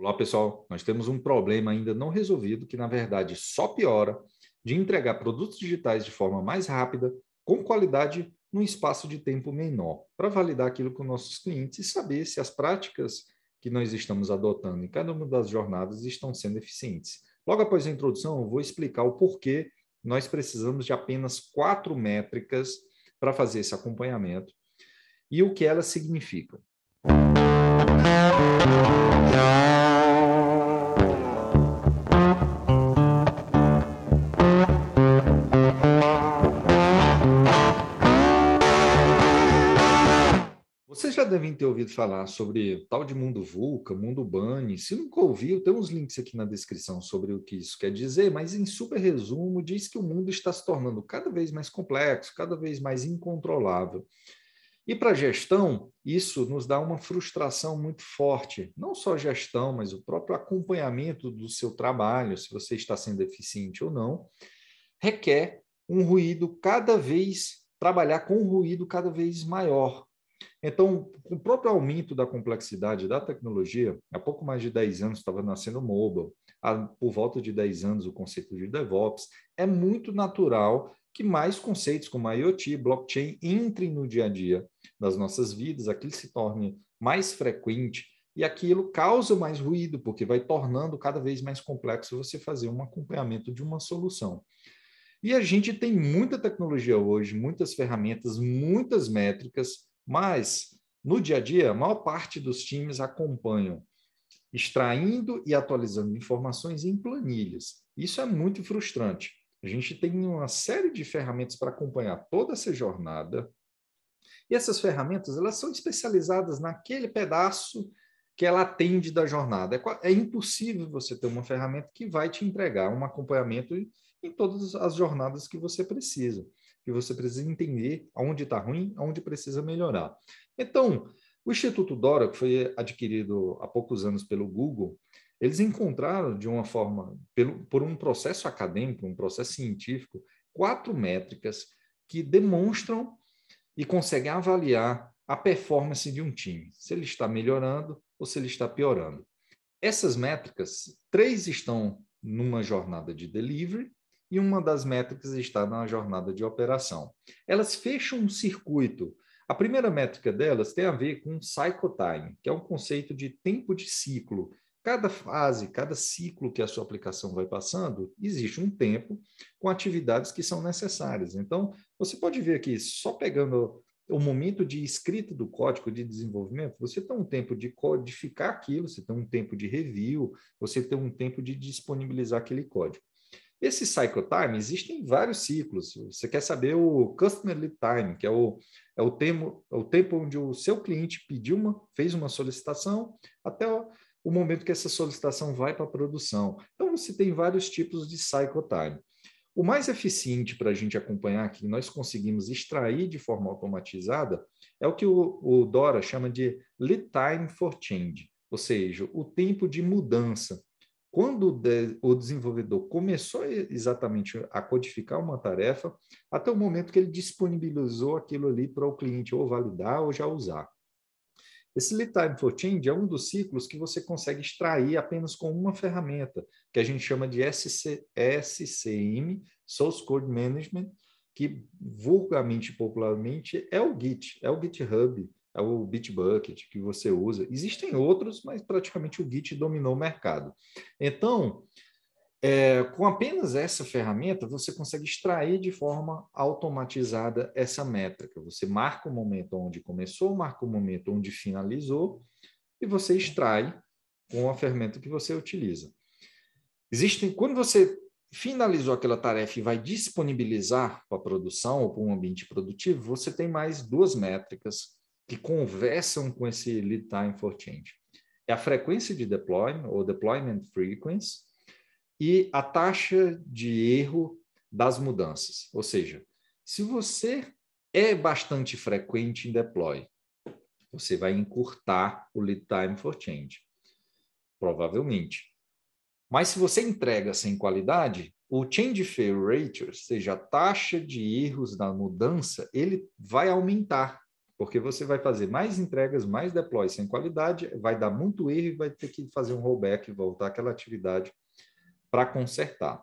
Olá, pessoal. Nós temos um problema ainda não resolvido que, na verdade, só piora de entregar produtos digitais de forma mais rápida, com qualidade, num espaço de tempo menor, para validar aquilo com nossos clientes e saber se as práticas que nós estamos adotando em cada uma das jornadas estão sendo eficientes. Logo após a introdução, eu vou explicar o porquê nós precisamos de apenas quatro métricas para fazer esse acompanhamento e o que elas significam. devem ter ouvido falar sobre tal de mundo vulca, mundo bunny. Se nunca ouviu, tem uns links aqui na descrição sobre o que isso quer dizer, mas em super resumo, diz que o mundo está se tornando cada vez mais complexo, cada vez mais incontrolável. E para a gestão, isso nos dá uma frustração muito forte. Não só a gestão, mas o próprio acompanhamento do seu trabalho, se você está sendo eficiente ou não, requer um ruído cada vez, trabalhar com um ruído cada vez maior, então, com o próprio aumento da complexidade da tecnologia, há pouco mais de 10 anos estava nascendo o mobile, há, por volta de 10 anos o conceito de DevOps, é muito natural que mais conceitos como IoT, blockchain entrem no dia a dia das nossas vidas, aquilo se torne mais frequente e aquilo causa mais ruído, porque vai tornando cada vez mais complexo você fazer um acompanhamento de uma solução. E a gente tem muita tecnologia hoje, muitas ferramentas, muitas métricas mas, no dia a dia, a maior parte dos times acompanham extraindo e atualizando informações em planilhas. Isso é muito frustrante. A gente tem uma série de ferramentas para acompanhar toda essa jornada. E essas ferramentas, elas são especializadas naquele pedaço que ela atende da jornada. É, é impossível você ter uma ferramenta que vai te entregar um acompanhamento em todas as jornadas que você precisa. Que você precisa entender aonde está ruim, aonde precisa melhorar. Então, o Instituto Dora, que foi adquirido há poucos anos pelo Google, eles encontraram de uma forma, pelo, por um processo acadêmico, um processo científico, quatro métricas que demonstram e conseguem avaliar a performance de um time, se ele está melhorando ou se ele está piorando. Essas métricas, três estão numa jornada de delivery, e uma das métricas está na jornada de operação. Elas fecham um circuito. A primeira métrica delas tem a ver com cycle time, que é um conceito de tempo de ciclo. Cada fase, cada ciclo que a sua aplicação vai passando, existe um tempo com atividades que são necessárias. Então, você pode ver aqui, só pegando o momento de escrita do código de desenvolvimento, você tem um tempo de codificar aquilo, você tem um tempo de review, você tem um tempo de disponibilizar aquele código. Esse cycle time existem vários ciclos. Você quer saber o customer lead time, que é o, é o, tempo, é o tempo onde o seu cliente pediu uma, fez uma solicitação, até o, o momento que essa solicitação vai para a produção. Então, você tem vários tipos de cycle time. O mais eficiente para a gente acompanhar, que nós conseguimos extrair de forma automatizada, é o que o, o Dora chama de lead time for change, ou seja, o tempo de mudança quando o desenvolvedor começou exatamente a codificar uma tarefa, até o momento que ele disponibilizou aquilo ali para o cliente ou validar ou já usar. Esse lead time for change é um dos ciclos que você consegue extrair apenas com uma ferramenta, que a gente chama de SC, SCM, Source Code Management, que vulgarmente, popularmente, é o Git, é o GitHub é o Bitbucket que você usa. Existem outros, mas praticamente o Git dominou o mercado. Então, é, com apenas essa ferramenta, você consegue extrair de forma automatizada essa métrica. Você marca o momento onde começou, marca o momento onde finalizou e você extrai com a ferramenta que você utiliza. Existem, quando você finalizou aquela tarefa e vai disponibilizar para a produção ou para um ambiente produtivo, você tem mais duas métricas que conversam com esse lead time for change. É a frequência de deployment, ou deployment frequency, e a taxa de erro das mudanças. Ou seja, se você é bastante frequente em deploy, você vai encurtar o lead time for change, provavelmente. Mas se você entrega sem qualidade, o change fail rate, ou seja, a taxa de erros da mudança, ele vai aumentar porque você vai fazer mais entregas, mais deploys sem qualidade, vai dar muito erro e vai ter que fazer um rollback, voltar aquela atividade para consertar.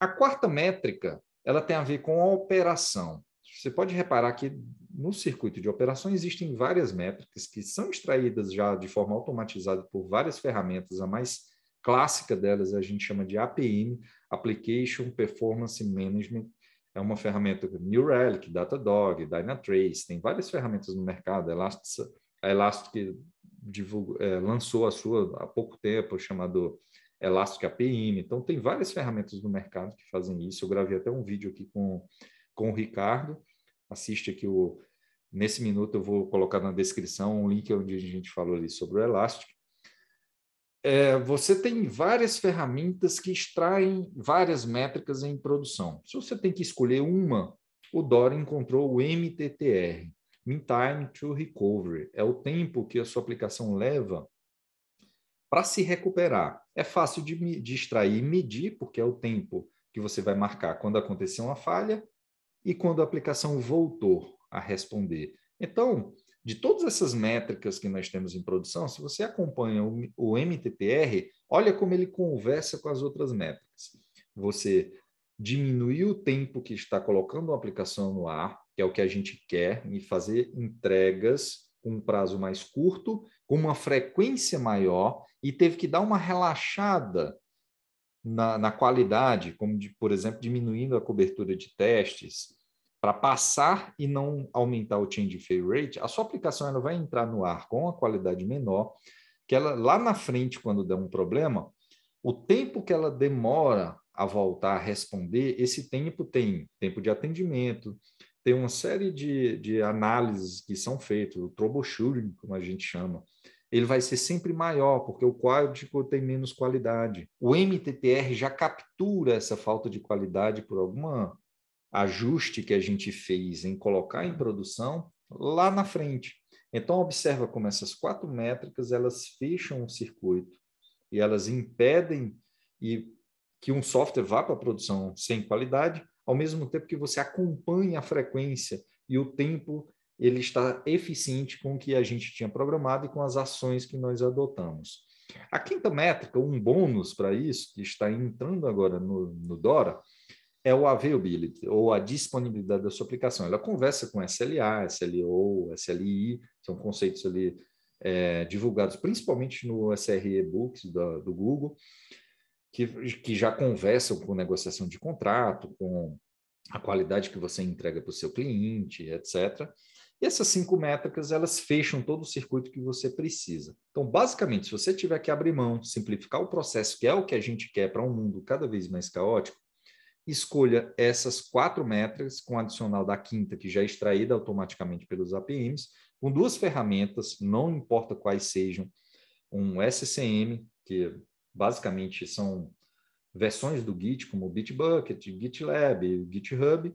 A quarta métrica, ela tem a ver com a operação. Você pode reparar que no circuito de operação existem várias métricas que são extraídas já de forma automatizada por várias ferramentas. A mais clássica delas a gente chama de APM, Application Performance Management, é uma ferramenta New Relic, Datadog, Dynatrace, tem várias ferramentas no mercado. Elastic, a Elastic divulga, é, lançou a sua há pouco tempo, chamado Elastic APM. Então, tem várias ferramentas no mercado que fazem isso. Eu gravei até um vídeo aqui com, com o Ricardo. Assiste aqui o. Nesse minuto eu vou colocar na descrição um link onde a gente falou ali sobre o Elastic é, você tem várias ferramentas que extraem várias métricas em produção. Se você tem que escolher uma, o Dora encontrou o MTTR, Mean Time to Recovery. É o tempo que a sua aplicação leva para se recuperar. É fácil de, de extrair e medir, porque é o tempo que você vai marcar quando aconteceu uma falha e quando a aplicação voltou a responder. Então, de todas essas métricas que nós temos em produção, se você acompanha o, o MTTR, olha como ele conversa com as outras métricas. Você diminuiu o tempo que está colocando a aplicação no ar, que é o que a gente quer, e fazer entregas com um prazo mais curto, com uma frequência maior, e teve que dar uma relaxada na, na qualidade, como, de, por exemplo, diminuindo a cobertura de testes, para passar e não aumentar o change fail rate, a sua aplicação ela vai entrar no ar com uma qualidade menor, que ela lá na frente, quando der um problema, o tempo que ela demora a voltar a responder, esse tempo tem tempo de atendimento, tem uma série de, de análises que são feitas, o troubleshooting, como a gente chama, ele vai ser sempre maior, porque o código tem menos qualidade. O MTTR já captura essa falta de qualidade por alguma ajuste que a gente fez em colocar em produção lá na frente. Então observa como essas quatro métricas elas fecham o um circuito e elas impedem e que um software vá para a produção sem qualidade, ao mesmo tempo que você acompanha a frequência e o tempo ele está eficiente com o que a gente tinha programado e com as ações que nós adotamos. A quinta métrica, um bônus para isso, que está entrando agora no, no DORA, é o availability, ou a disponibilidade da sua aplicação. Ela conversa com SLA, SLO, SLI, são conceitos ali é, divulgados principalmente no SRE Books do, do Google, que, que já conversam com negociação de contrato, com a qualidade que você entrega para o seu cliente, etc. E essas cinco métricas, elas fecham todo o circuito que você precisa. Então, basicamente, se você tiver que abrir mão, simplificar o processo, que é o que a gente quer para um mundo cada vez mais caótico, escolha essas quatro métricas, com adicional da quinta, que já é extraída automaticamente pelos APMs, com duas ferramentas, não importa quais sejam, um SCM, que basicamente são versões do Git, como o Bitbucket, GitLab, GitHub,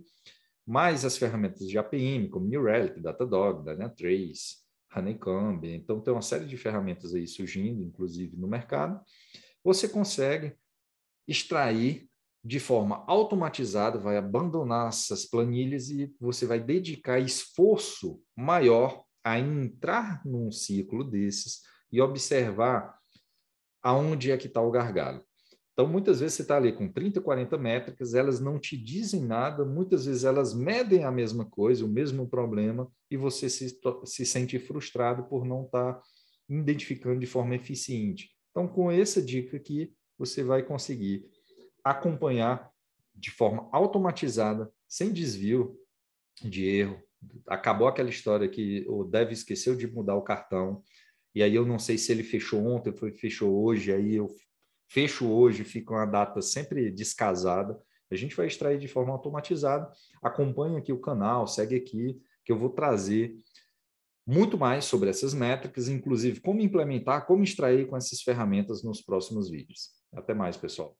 mais as ferramentas de APM, como New Relic, Datadog, Dynatrace, Honeycomb. Então, tem uma série de ferramentas aí surgindo, inclusive no mercado. Você consegue extrair de forma automatizada, vai abandonar essas planilhas e você vai dedicar esforço maior a entrar num ciclo desses e observar aonde é que está o gargalo. Então, muitas vezes você está ali com 30, 40 métricas, elas não te dizem nada, muitas vezes elas medem a mesma coisa, o mesmo problema, e você se, se sente frustrado por não estar tá identificando de forma eficiente. Então, com essa dica aqui, você vai conseguir acompanhar de forma automatizada, sem desvio de erro. Acabou aquela história que o dev esqueceu de mudar o cartão, e aí eu não sei se ele fechou ontem, foi fechou hoje, aí eu fecho hoje, fica uma data sempre descasada. A gente vai extrair de forma automatizada. Acompanha aqui o canal, segue aqui, que eu vou trazer muito mais sobre essas métricas, inclusive como implementar, como extrair com essas ferramentas nos próximos vídeos. Até mais, pessoal.